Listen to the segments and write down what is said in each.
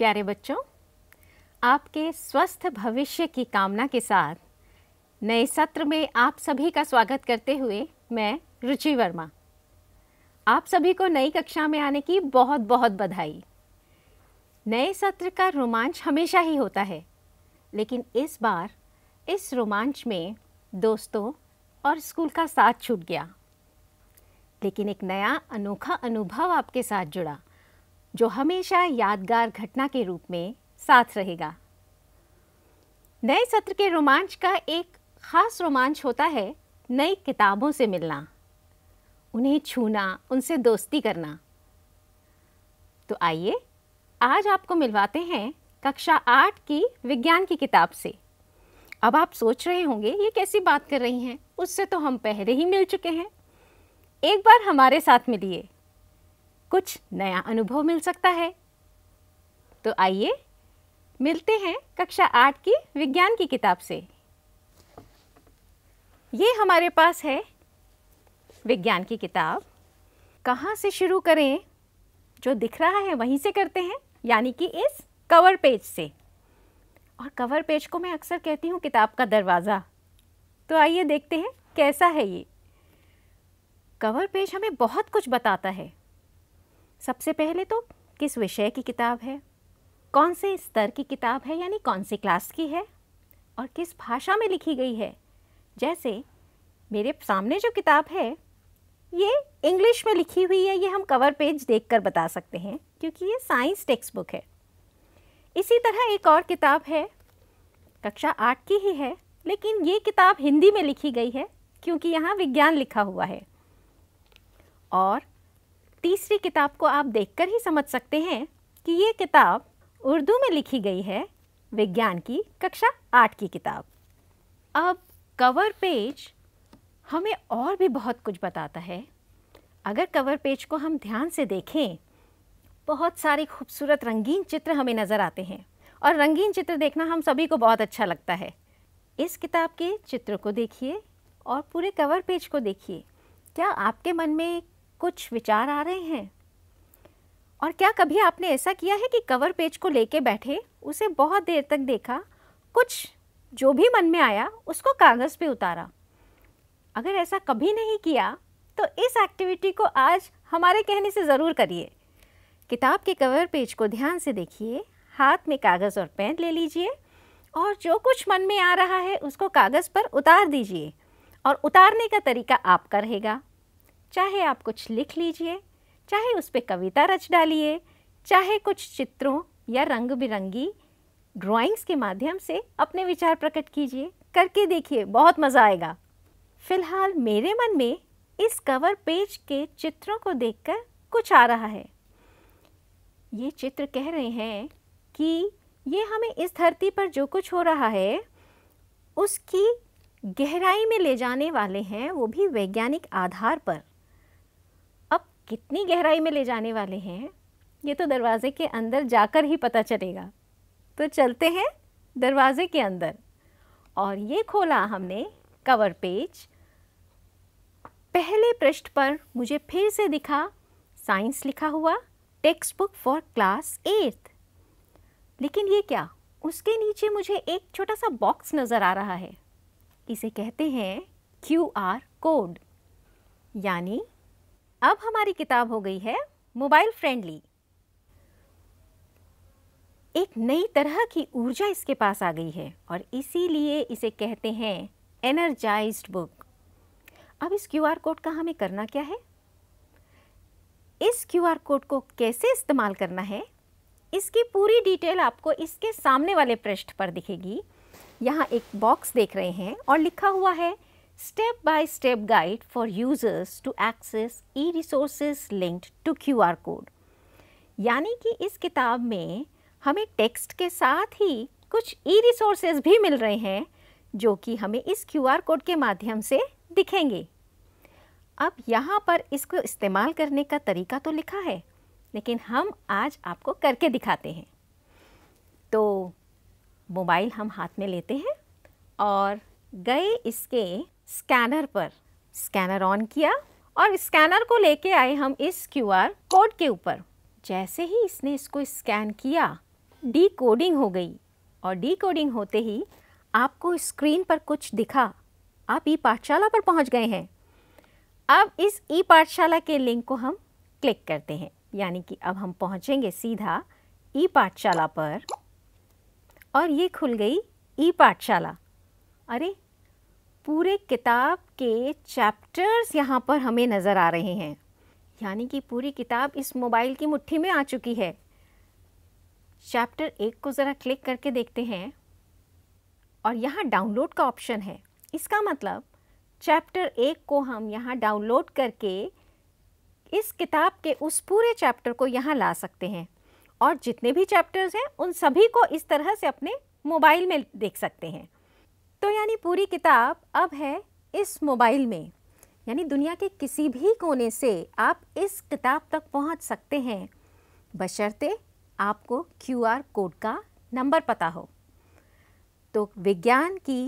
प्यारे बच्चों आपके स्वस्थ भविष्य की कामना के साथ नए सत्र में आप सभी का स्वागत करते हुए मैं रुचि वर्मा आप सभी को नई कक्षा में आने की बहुत बहुत बधाई नए सत्र का रोमांच हमेशा ही होता है लेकिन इस बार इस रोमांच में दोस्तों और स्कूल का साथ छूट गया लेकिन एक नया अनोखा अनुभव आपके साथ जुड़ा जो हमेशा यादगार घटना के रूप में साथ रहेगा नए सत्र के रोमांच का एक खास रोमांच होता है नई किताबों से मिलना उन्हें छूना उनसे दोस्ती करना तो आइए आज आपको मिलवाते हैं कक्षा आठ की विज्ञान की किताब से अब आप सोच रहे होंगे ये कैसी बात कर रही हैं उससे तो हम पहले ही मिल चुके हैं एक बार हमारे साथ मिलिए कुछ नया अनुभव मिल सकता है तो आइए मिलते हैं कक्षा आठ की विज्ञान की किताब से ये हमारे पास है विज्ञान की किताब कहाँ से शुरू करें जो दिख रहा है वहीं से करते हैं यानी कि इस कवर पेज से और कवर पेज को मैं अक्सर कहती हूँ किताब का दरवाज़ा तो आइए देखते हैं कैसा है ये कवर पेज हमें बहुत कुछ बताता है सबसे पहले तो किस विषय की किताब है कौन से स्तर की किताब है यानी कौन सी क्लास की है और किस भाषा में लिखी गई है जैसे मेरे सामने जो किताब है ये इंग्लिश में लिखी हुई है ये हम कवर पेज कर बता सकते हैं क्योंकि ये साइंस टेक्स्ट बुक है इसी तरह एक और किताब है कक्षा आठ की ही है लेकिन ये किताब हिंदी में लिखी गई है क्योंकि यहाँ विज्ञान लिखा हुआ है और तीसरी किताब को आप देखकर ही समझ सकते हैं कि ये किताब उर्दू में लिखी गई है विज्ञान की कक्षा आठ की किताब अब कवर पेज हमें और भी बहुत कुछ बताता है अगर कवर पेज को हम ध्यान से देखें बहुत सारे खूबसूरत रंगीन चित्र हमें नज़र आते हैं और रंगीन चित्र देखना हम सभी को बहुत अच्छा लगता है इस किताब के चित्र को देखिए और पूरे कवर पेज को देखिए क्या आपके मन में कुछ विचार आ रहे हैं और क्या कभी आपने ऐसा किया है कि कवर पेज को लेके बैठे उसे बहुत देर तक देखा कुछ जो भी मन में आया उसको कागज़ पे उतारा अगर ऐसा कभी नहीं किया तो इस एक्टिविटी को आज हमारे कहने से ज़रूर करिए किताब के कवर पेज को ध्यान से देखिए हाथ में कागज़ और पेन ले लीजिए और जो कुछ मन में आ रहा है उसको कागज़ पर उतार दीजिए और उतारने का तरीका आपका रहेगा चाहे आप कुछ लिख लीजिए चाहे उस पर कविता रच डालिए चाहे कुछ चित्रों या रंग बिरंगी ड्राइंग्स के माध्यम से अपने विचार प्रकट कीजिए करके देखिए बहुत मज़ा आएगा फिलहाल मेरे मन में इस कवर पेज के चित्रों को देखकर कुछ आ रहा है ये चित्र कह रहे हैं कि ये हमें इस धरती पर जो कुछ हो रहा है उसकी गहराई में ले जाने वाले हैं वो भी वैज्ञानिक आधार पर कितनी गहराई में ले जाने वाले हैं ये तो दरवाज़े के अंदर जाकर ही पता चलेगा तो चलते हैं दरवाज़े के अंदर और ये खोला हमने कवर पेज पहले पृष्ठ पर मुझे फिर से दिखा साइंस लिखा हुआ text book for class eighth लेकिन ये क्या उसके नीचे मुझे एक छोटा सा बॉक्स नज़र आ रहा है इसे कहते हैं क्यू आर कोड यानी अब हमारी किताब हो गई है मोबाइल फ्रेंडली एक नई तरह की ऊर्जा इसके पास आ गई है और इसीलिए इसे कहते हैं एनर्जाइज्ड बुक अब इस क्यूआर कोड का हमें करना क्या है इस क्यूआर कोड को कैसे इस्तेमाल करना है इसकी पूरी डिटेल आपको इसके सामने वाले पृष्ठ पर दिखेगी यहाँ एक बॉक्स देख रहे हैं और लिखा हुआ है step-by-step guide for users to access e-resources linked to QR code. यानी कि इस किताब में हमें टेक्स्ट के साथ ही कुछ ई रिसोर्सेज भी मिल रहे हैं जो कि हमें इस आर कोड के माध्यम से दिखेंगे अब यहाँ पर इसको इस्तेमाल करने का तरीका तो लिखा है लेकिन हम आज आपको करके दिखाते हैं तो मोबाइल हम हाथ में लेते हैं और गए इसके स्कैनर पर स्कैनर ऑन किया और स्कैनर को लेके आए हम इस क्यूआर कोड के ऊपर जैसे ही इसने इसको स्कैन किया डी कोडिंग हो गई और डी कोडिंग होते ही आपको स्क्रीन पर कुछ दिखा आप ई पाठशाला पर पहुंच गए हैं अब इस ई पाठशाला के लिंक को हम क्लिक करते हैं यानी कि अब हम पहुंचेंगे सीधा ई पाठशाला पर और ये खुल गई ई पाठशाला अरे पूरे किताब के चैप्टर्स यहाँ पर हमें नज़र आ रहे हैं यानी कि पूरी किताब इस मोबाइल की मुट्ठी में आ चुकी है चैप्टर एक को ज़रा क्लिक करके देखते हैं और यहाँ डाउनलोड का ऑप्शन है इसका मतलब चैप्टर एक को हम यहाँ डाउनलोड करके इस किताब के उस पूरे चैप्टर को यहाँ ला सकते हैं और जितने भी चैप्टर्स हैं उन सभी को इस तरह से अपने मोबाइल में देख सकते हैं तो यानी पूरी किताब अब है इस मोबाइल में यानी दुनिया के किसी भी कोने से आप इस किताब तक पहुंच सकते हैं बशर्ते आपको क्यूआर कोड का नंबर पता हो तो विज्ञान की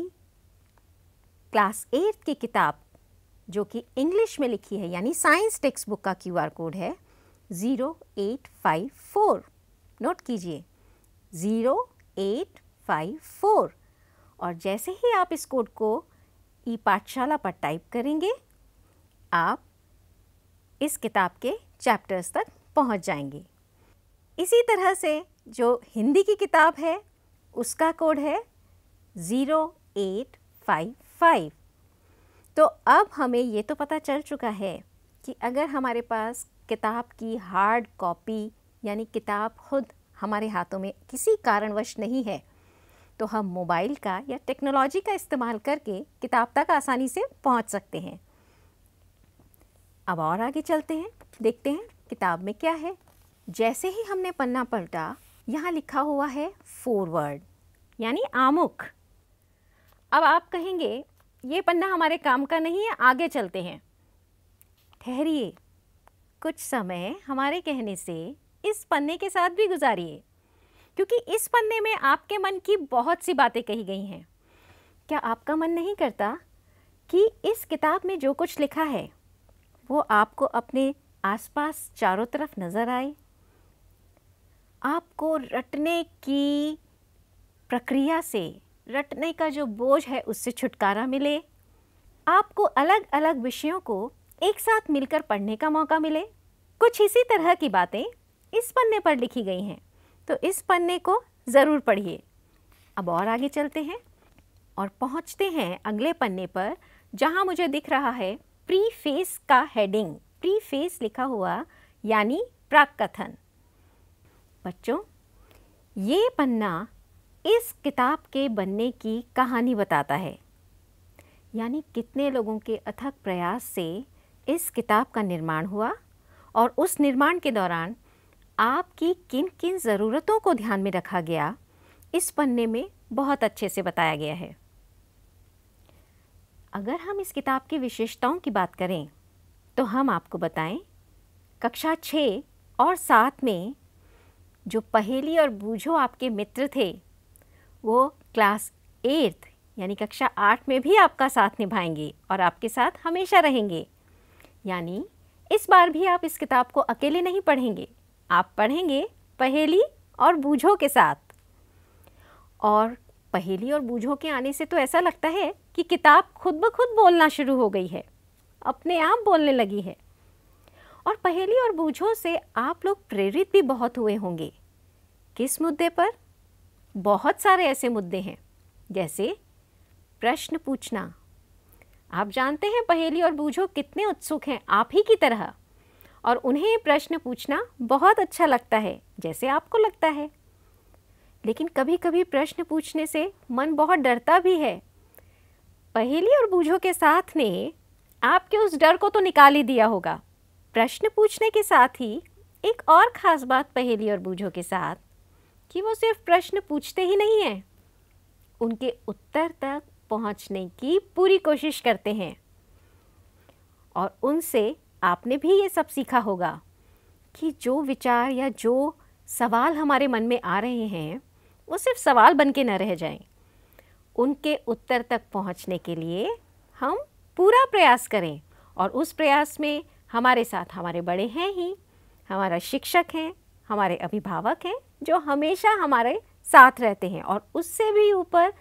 क्लास एट की किताब जो कि इंग्लिश में लिखी है यानी साइंस टेक्स्ट बुक का क्यूआर कोड है zero eight five four note कीजिए ज़ीरो एट फाइव फोर और जैसे ही आप इस कोड को ई पाठशाला पर टाइप करेंगे आप इस किताब के चैप्टर्स तक पहुंच जाएंगे इसी तरह से जो हिंदी की किताब है उसका कोड है ज़ीरो एट फाइव फाइव तो अब हमें ये तो पता चल चुका है कि अगर हमारे पास किताब की हार्ड कॉपी यानी किताब खुद हमारे हाथों में किसी कारणवश नहीं है तो हम मोबाइल का या टेक्नोलॉजी का इस्तेमाल करके किताब तक आसानी से पहुंच सकते हैं अब और आगे चलते हैं देखते हैं किताब में क्या है जैसे ही हमने पन्ना पलटा यहाँ लिखा हुआ है फॉरवर्ड यानी आमुख अब आप कहेंगे ये पन्ना हमारे काम का नहीं है आगे चलते हैं ठहरिए कुछ समय हमारे कहने से इस पन्ने के साथ भी गुजारिए क्योंकि इस पन्ने में आपके मन की बहुत सी बातें कही गई हैं क्या आपका मन नहीं करता कि इस किताब में जो कुछ लिखा है वो आपको अपने आसपास चारों तरफ नज़र आए आपको रटने की प्रक्रिया से रटने का जो बोझ है उससे छुटकारा मिले आपको अलग अलग विषयों को एक साथ मिलकर पढ़ने का मौका मिले कुछ इसी तरह की बातें इस पन्ने पर लिखी गई हैं तो इस पन्ने को ज़रूर पढ़िए अब और आगे चलते हैं और पहुंचते हैं अगले पन्ने पर जहां मुझे दिख रहा है प्री फेस का हेडिंग प्री फेस लिखा हुआ यानी प्राक कथन बच्चों ये पन्ना इस किताब के बनने की कहानी बताता है यानी कितने लोगों के अथक प्रयास से इस किताब का निर्माण हुआ और उस निर्माण के दौरान आपकी किन किन ज़रूरतों को ध्यान में रखा गया इस पन्ने में बहुत अच्छे से बताया गया है अगर हम इस किताब की विशेषताओं की बात करें तो हम आपको बताएं कक्षा छः और सात में जो पहेली और बूझो आपके मित्र थे वो क्लास एट्थ यानी कक्षा आठ में भी आपका साथ निभाएंगे और आपके साथ हमेशा रहेंगे यानी इस बार भी आप इस किताब को अकेले नहीं पढ़ेंगे आप पढ़ेंगे पहेली और बूझो के साथ और पहेली और बूझो के आने से तो ऐसा लगता है कि किताब खुद ब खुद बोलना शुरू हो गई है अपने आप बोलने लगी है और पहेली और बूझो से आप लोग प्रेरित भी बहुत हुए होंगे किस मुद्दे पर बहुत सारे ऐसे मुद्दे हैं जैसे प्रश्न पूछना आप जानते हैं पहेली और बूझो कितने उत्सुक हैं आप ही की तरह और उन्हें ये प्रश्न पूछना बहुत अच्छा लगता है जैसे आपको लगता है लेकिन कभी कभी प्रश्न पूछने से मन बहुत डरता भी है पहेली और बूझों के साथ ने आपके उस डर को तो निकाल ही दिया होगा प्रश्न पूछने के साथ ही एक और ख़ास बात पहेली और बूझों के साथ कि वो सिर्फ प्रश्न पूछते ही नहीं हैं उनके उत्तर तक पहुंचने की पूरी कोशिश करते हैं और उनसे आपने भी ये सब सीखा होगा कि जो विचार या जो सवाल हमारे मन में आ रहे हैं वो सिर्फ सवाल बन के न रह जाएं। उनके उत्तर तक पहुंचने के लिए हम पूरा प्रयास करें और उस प्रयास में हमारे साथ हमारे बड़े हैं ही हमारा शिक्षक हैं हमारे अभिभावक हैं जो हमेशा हमारे साथ रहते हैं और उससे भी ऊपर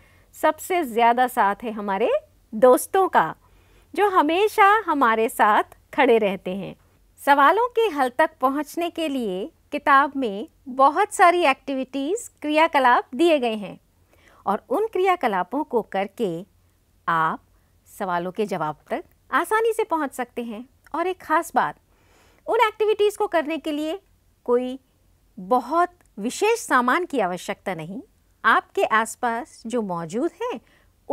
सबसे ज़्यादा साथ है हमारे दोस्तों का जो हमेशा हमारे साथ खड़े रहते हैं सवालों के हल तक पहुंचने के लिए किताब में बहुत सारी एक्टिविटीज़ क्रियाकलाप दिए गए हैं और उन क्रियाकलापों को करके आप सवालों के जवाब तक आसानी से पहुंच सकते हैं और एक ख़ास बात उन एक्टिविटीज़ को करने के लिए कोई बहुत विशेष सामान की आवश्यकता नहीं आपके आसपास जो मौजूद हैं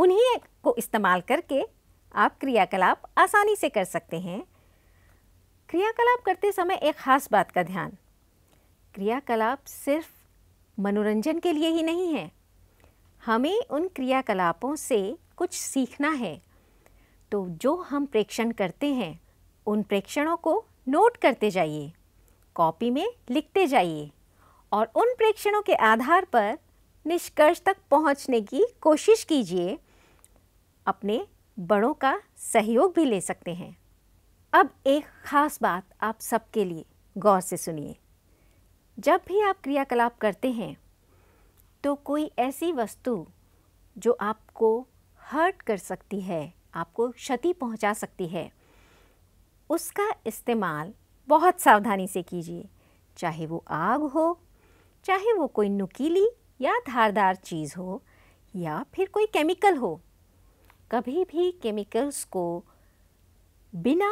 उन्हीं को इस्तेमाल करके आप क्रियाकलाप आसानी से कर सकते हैं क्रियाकलाप करते समय एक खास बात का ध्यान क्रियाकलाप सिर्फ मनोरंजन के लिए ही नहीं है हमें उन क्रियाकलापों से कुछ सीखना है तो जो हम प्रेक्षण करते हैं उन प्रेक्षणों को नोट करते जाइए कॉपी में लिखते जाइए और उन प्रेक्षणों के आधार पर निष्कर्ष तक पहुंचने की कोशिश कीजिए अपने बड़ों का सहयोग भी ले सकते हैं अब एक ख़ास बात आप सबके लिए गौर से सुनिए जब भी आप क्रियाकलाप करते हैं तो कोई ऐसी वस्तु जो आपको हर्ट कर सकती है आपको क्षति पहुंचा सकती है उसका इस्तेमाल बहुत सावधानी से कीजिए चाहे वो आग हो चाहे वो कोई नुकीली या धारदार चीज़ हो या फिर कोई केमिकल हो कभी भी केमिकल्स को बिना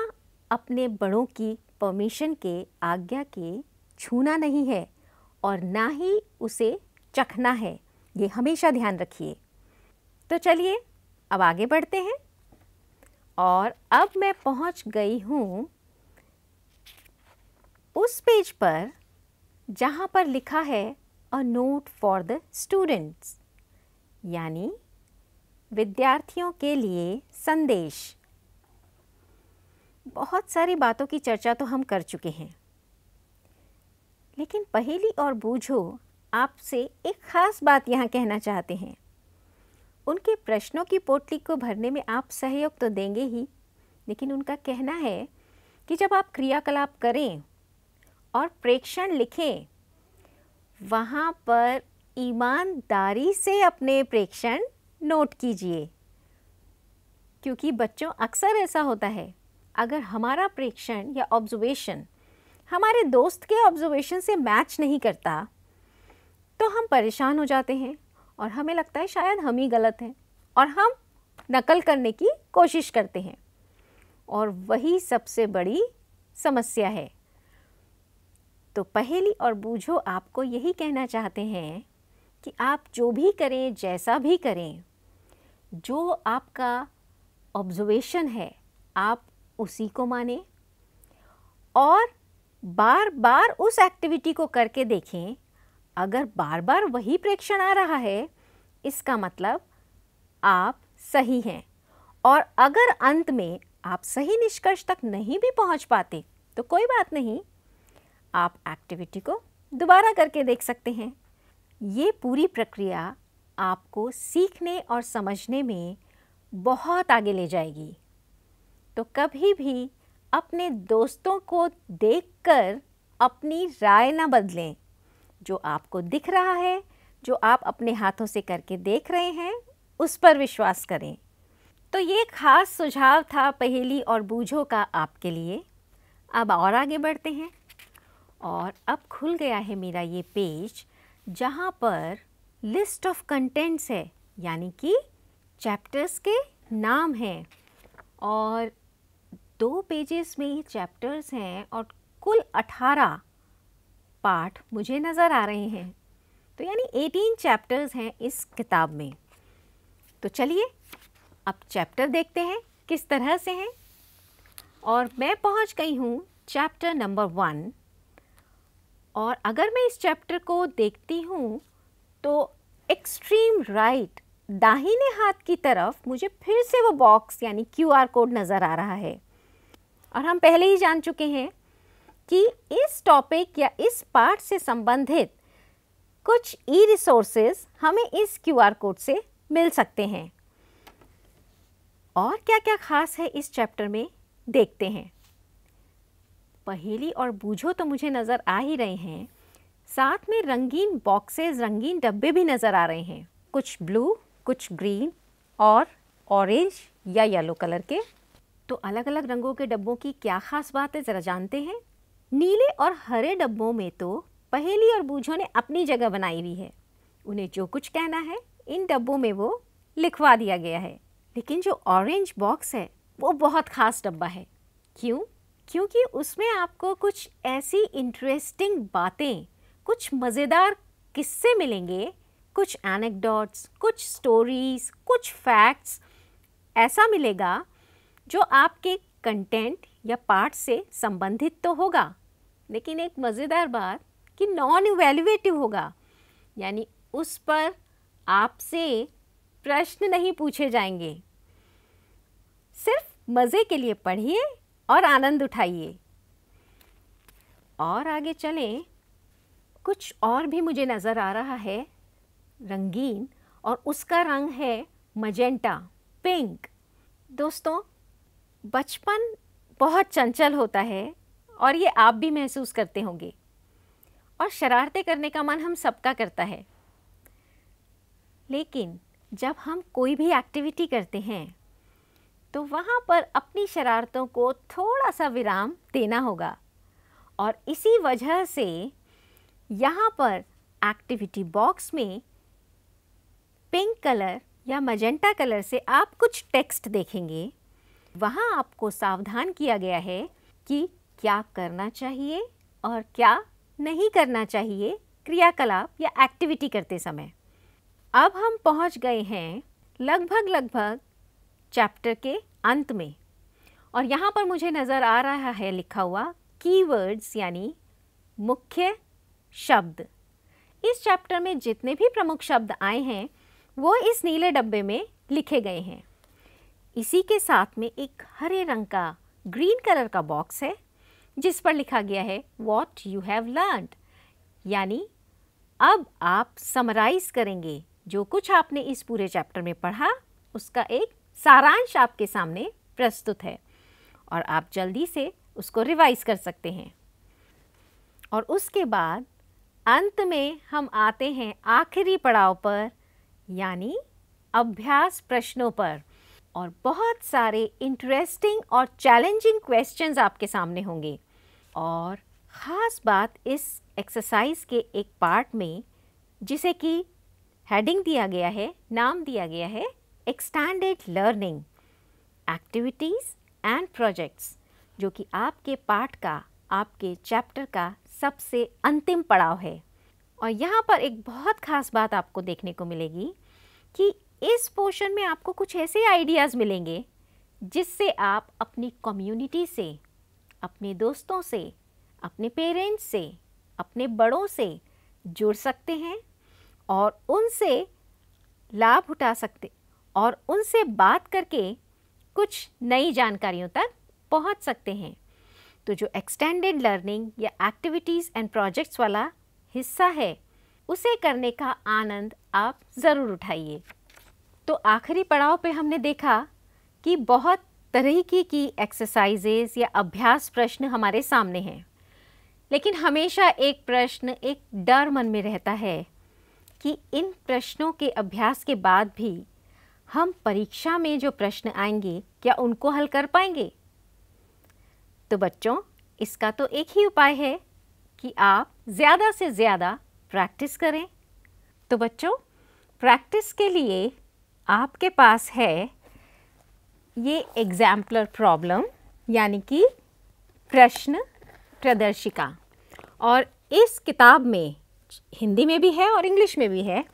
अपने बड़ों की परमिशन के आज्ञा के छूना नहीं है और ना ही उसे चखना है ये हमेशा ध्यान रखिए तो चलिए अब आगे बढ़ते हैं और अब मैं पहुंच गई हूँ उस पेज पर जहाँ पर लिखा है a note for the students यानी विद्यार्थियों के लिए संदेश बहुत सारी बातों की चर्चा तो हम कर चुके हैं लेकिन पहेली और बूझो आपसे एक ख़ास बात यहाँ कहना चाहते हैं उनके प्रश्नों की पोटली को भरने में आप सहयोग तो देंगे ही लेकिन उनका कहना है कि जब आप क्रियाकलाप करें और प्रेक्षण लिखें वहाँ पर ईमानदारी से अपने प्रेक्षण नोट कीजिए क्योंकि बच्चों अक्सर ऐसा होता है अगर हमारा प्रेक्षण या ऑब्जर्वेशन हमारे दोस्त के ऑब्जर्वेशन से मैच नहीं करता तो हम परेशान हो जाते हैं और हमें लगता है शायद हम ही गलत हैं और हम नकल करने की कोशिश करते हैं और वही सबसे बड़ी समस्या है तो पहेली और बूझो आपको यही कहना चाहते हैं कि आप जो भी करें जैसा भी करें जो आपका ऑब्जर्वेशन है आप उसी को माने और बार बार उस एक्टिविटी को करके देखें अगर बार बार वही प्रेक्षण आ रहा है इसका मतलब आप सही हैं और अगर अंत में आप सही निष्कर्ष तक नहीं भी पहुंच पाते तो कोई बात नहीं आप एक्टिविटी को दोबारा करके देख सकते हैं ये पूरी प्रक्रिया आपको सीखने और समझने में बहुत आगे ले जाएगी तो कभी भी अपने दोस्तों को देखकर अपनी राय ना बदलें जो आपको दिख रहा है जो आप अपने हाथों से करके देख रहे हैं उस पर विश्वास करें तो ये खास सुझाव था पहेली और बूझों का आपके लिए अब और आगे बढ़ते हैं और अब खुल गया है मेरा ये पेज जहाँ पर लिस्ट ऑफ कंटेंट्स है यानी कि चैप्टर्स के नाम हैं और दो पेजेस में ही चैप्टर्स हैं और कुल अठारह पार्ट मुझे नज़र आ रहे हैं तो यानी एटीन चैप्टर्स हैं इस किताब में तो चलिए अब चैप्टर देखते हैं किस तरह से हैं और मैं पहुंच गई हूँ चैप्टर नंबर वन और अगर मैं इस चैप्टर को देखती हूँ तो एक्सट्रीम राइट दाहिने हाथ की तरफ मुझे फिर से वो बॉक्स यानी क्यूआर कोड नज़र आ रहा है और हम पहले ही जान चुके हैं कि इस टॉपिक या इस पार्ट से संबंधित कुछ ई रिसोर्सेज हमें इस क्यूआर कोड से मिल सकते हैं और क्या क्या खास है इस चैप्टर में देखते हैं पहेली और बूझो तो मुझे नज़र आ ही रहे हैं साथ में रंगीन बॉक्सेस रंगीन डब्बे भी नज़र आ रहे हैं कुछ ब्लू कुछ ग्रीन और ऑरेंज या येलो कलर के तो अलग अलग रंगों के डब्बों की क्या खास बात है ज़रा जानते हैं नीले और हरे डब्बों में तो पहेली और बूझों ने अपनी जगह बनाई हुई है उन्हें जो कुछ कहना है इन डब्बों में वो लिखवा दिया गया है लेकिन जो ऑरेंज बॉक्स है वो बहुत ख़ास डब्बा है क्यों क्योंकि उसमें आपको कुछ ऐसी इंटरेस्टिंग बातें कुछ मज़ेदार किस्से मिलेंगे कुछ एनेकडॉट्स कुछ स्टोरीज़ कुछ फैक्ट्स ऐसा मिलेगा जो आपके कंटेंट या पार्ट से संबंधित तो होगा लेकिन एक मज़ेदार बात कि नॉन इवेल्युएटिव होगा यानी उस पर आपसे प्रश्न नहीं पूछे जाएंगे सिर्फ मज़े के लिए पढ़िए और आनंद उठाइए और आगे चलें कुछ और भी मुझे नज़र आ रहा है रंगीन और उसका रंग है मजेंटा पिंक दोस्तों बचपन बहुत चंचल होता है और ये आप भी महसूस करते होंगे और शरारतें करने का मन हम सबका करता है लेकिन जब हम कोई भी एक्टिविटी करते हैं तो वहाँ पर अपनी शरारतों को थोड़ा सा विराम देना होगा और इसी वजह से यहाँ पर एक्टिविटी बॉक्स में पिंक कलर या मजेंटा कलर से आप कुछ टेक्स्ट देखेंगे वहाँ आपको सावधान किया गया है कि क्या करना चाहिए और क्या नहीं करना चाहिए क्रियाकलाप या एक्टिविटी करते समय अब हम पहुँच गए हैं लगभग लगभग चैप्टर के अंत में और यहाँ पर मुझे नज़र आ रहा है लिखा हुआ कीवर्ड्स यानी मुख्य शब्द इस चैप्टर में जितने भी प्रमुख शब्द आए हैं वो इस नीले डब्बे में लिखे गए हैं इसी के साथ में एक हरे रंग का ग्रीन कलर का बॉक्स है जिस पर लिखा गया है वॉट यू हैव लर्न यानी अब आप समराइज़ करेंगे जो कुछ आपने इस पूरे चैप्टर में पढ़ा उसका एक सारांश आपके सामने प्रस्तुत है और आप जल्दी से उसको रिवाइज कर सकते हैं और उसके बाद अंत में हम आते हैं आखिरी पड़ाव पर यानी अभ्यास प्रश्नों पर और बहुत सारे इंटरेस्टिंग और चैलेंजिंग क्वेश्चंस आपके सामने होंगे और ख़ास बात इस एक्सरसाइज के एक पार्ट में जिसे कि हेडिंग दिया गया है नाम दिया गया है extended learning activities and projects जो कि आपके पार्ट का आपके चैप्टर का सबसे अंतिम पड़ाव है और यहाँ पर एक बहुत ख़ास बात आपको देखने को मिलेगी कि इस पोर्शन में आपको कुछ ऐसे आइडियाज़ मिलेंगे जिससे आप अपनी कम्युनिटी से अपने दोस्तों से अपने पेरेंट्स से अपने बड़ों से जुड़ सकते हैं और उनसे लाभ उठा सकते और उनसे बात करके कुछ नई जानकारियों तक पहुंच सकते हैं तो जो एक्सटेंडेड लर्निंग या एक्टिविटीज़ एंड प्रोजेक्ट्स वाला हिस्सा है उसे करने का आनंद आप ज़रूर उठाइए तो आखिरी पड़ाव पे हमने देखा कि बहुत तरीके की एक्सरसाइजेज या अभ्यास प्रश्न हमारे सामने हैं लेकिन हमेशा एक प्रश्न एक डर मन में रहता है कि इन प्रश्नों के अभ्यास के बाद भी हम परीक्षा में जो प्रश्न आएंगे क्या उनको हल कर पाएंगे तो बच्चों इसका तो एक ही उपाय है कि आप ज़्यादा से ज़्यादा प्रैक्टिस करें तो बच्चों प्रैक्टिस के लिए आपके पास है ये एग्जाम्पलर प्रॉब्लम यानी कि प्रश्न प्रदर्शिका और इस किताब में हिंदी में भी है और इंग्लिश में भी है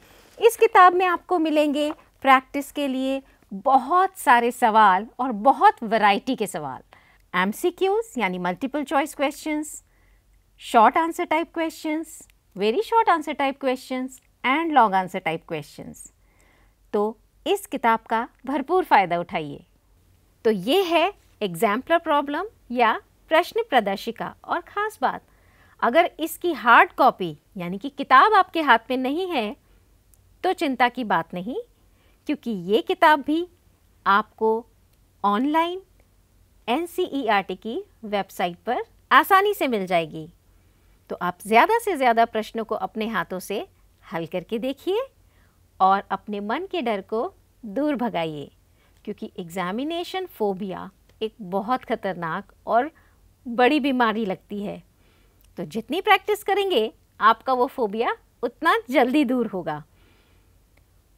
इस किताब में आपको मिलेंगे प्रैक्टिस के लिए बहुत सारे सवाल और बहुत वैरायटी के सवाल एम यानी multiple choice questions short answer type questions very short answer type questions and long answer type questions तो इस किताब का भरपूर फ़ायदा उठाइए तो ये है एग्जाम्पलर प्रॉब्लम या प्रश्न प्रदर्शिका और ख़ास बात अगर इसकी हार्ड कॉपी यानी कि किताब आपके हाथ में नहीं है तो चिंता की बात नहीं क्योंकि ये किताब भी आपको ऑनलाइन एन की वेबसाइट पर आसानी से मिल जाएगी तो आप ज़्यादा से ज़्यादा प्रश्नों को अपने हाथों से हल करके देखिए और अपने मन के डर को दूर भगाइए क्योंकि एग्ज़ामिनेशन फोबिया एक बहुत ख़तरनाक और बड़ी बीमारी लगती है तो जितनी प्रैक्टिस करेंगे आपका वो फोबिया उतना जल्दी दूर होगा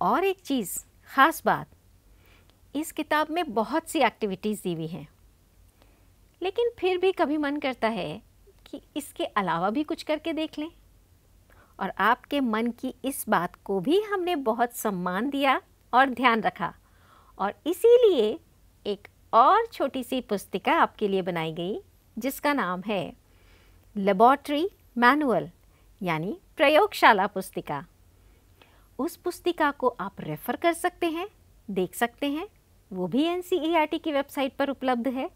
और एक चीज़ ख़ास बात इस किताब में बहुत सी एक्टिविटीज़ दी हुई हैं लेकिन फिर भी कभी मन करता है कि इसके अलावा भी कुछ करके देख लें और आपके मन की इस बात को भी हमने बहुत सम्मान दिया और ध्यान रखा और इसीलिए एक और छोटी सी पुस्तिका आपके लिए बनाई गई जिसका नाम है लेबॉर्ट्री मैनुअल यानी प्रयोगशाला पुस्तिका उस पुस्तिका को आप रेफ़र कर सकते हैं देख सकते हैं वो भी एन e की वेबसाइट पर उपलब्ध है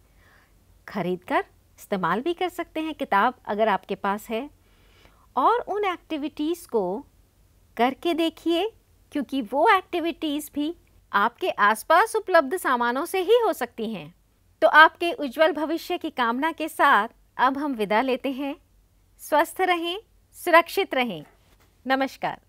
खरीद कर इस्तेमाल भी कर सकते हैं किताब अगर आपके पास है और उन एक्टिविटीज़ को करके देखिए क्योंकि वो एक्टिविटीज़ भी आपके आसपास उपलब्ध सामानों से ही हो सकती हैं तो आपके उज्जवल भविष्य की कामना के साथ अब हम विदा लेते हैं स्वस्थ रहें सुरक्षित रहें नमस्कार